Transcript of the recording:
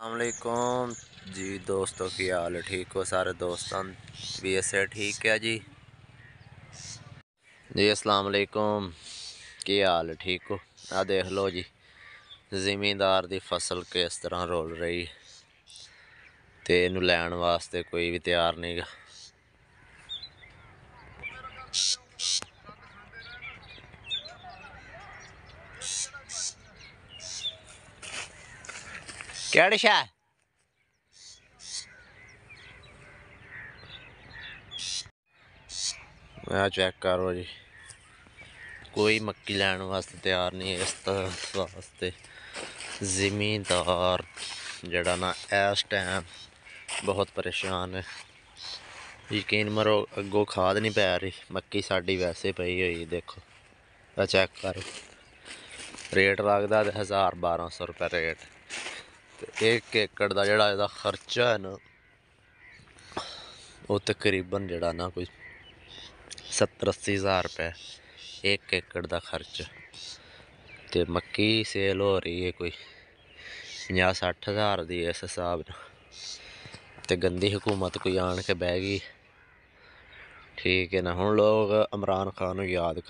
ਅਸਲਾਮੁਅਲੈਕੁਮ ਜੀ ਦੋਸਤੋ ਕੀ ਹਾਲ ਠੀਕ ਹੋ ਸਾਰੇ ਦੋਸਤਾਂ ਵੀ ਐਸੇ ਠੀਕ ਹੈ ਜੀ ਜੀ ਅਸਲਾਮੁਅਲੈਕੁਮ ਕੀ ਹਾਲ ਠੀਕ ਹੋ ਆ ਦੇਖ ਲਓ ਜੀ ਜ਼ਿਮੀਂਦਾਰ ਦੀ ਫਸਲ ਕਿਸ ਤਰ੍ਹਾਂ ਰੋਲ ਰਹੀ ਤੇ ਇਹਨੂੰ ਲੈਣ ਵਾਸਤੇ ਕੋਈ ਵੀ ਤਿਆਰ ਨਹੀਂਗਾ ਕਿਹੜੀ ਸ਼ਾ ਆ ਚੈੱਕ ਕਰੋ ਜੀ ਕੋਈ ਮੱਕੀ ਲੈਣ ਵਾਸਤੇ ਤਿਆਰ ਨਹੀਂ ਇਸ ਤਰ੍ਹਾਂ ਵਾਸਤੇ ਜ਼ਿਮੀਂਦਾਰ ਜਿਹੜਾ ਨਾ ਇਸ ਟਾਈਮ ਬਹੁਤ ਪਰੇਸ਼ਾਨ ਹੈ ਯਕੀਨ ਮਰੋ ਅੱਗੋ ਖਾਦ ਨਹੀਂ ਪੈ ਰਹੀ ਮੱਕੀ ਸਾਡੀ ਵੈਸੇ ਪਈ ਹੋਈ ਦੇਖੋ ਆ ਚੈੱਕ ਕਰੋ ਰੇਟ ਲੱਗਦਾ 1000 1200 ਰੁਪਏ ਰੇਟ ਤੇ 1 ਏਕੜ ਦਾ ਜਿਹੜਾ ਇਹਦਾ ਖਰਚਾ ਹੈ ਨਾ ਉਹ ਤਕਰੀਬਨ ਜਿਹੜਾ ਨਾ ਕੋਈ 70-80000 ਰੁਪਏ 1 ਏਕੜ ਦਾ ਖਰਚ ਤੇ ਮੱਕੀ ਸੇਲ ਹੋ ਰਹੀ ਹੈ ਕੋਈ 50-60000 ਦੀ ਇਸ ਹਿਸਾਬ ਨਾਲ ਤੇ ਗੰਦੀ ਹਕੂਮਤ ਕੋਈ ਆਣ ਕੇ ਬਹਿ ਗਈ ਠੀਕ ਹੈ ਨਾ ਹੁਣ ਲੋਕ ਇਮਰਾਨ ਖਾਨ ਨੂੰ ਯਾਦ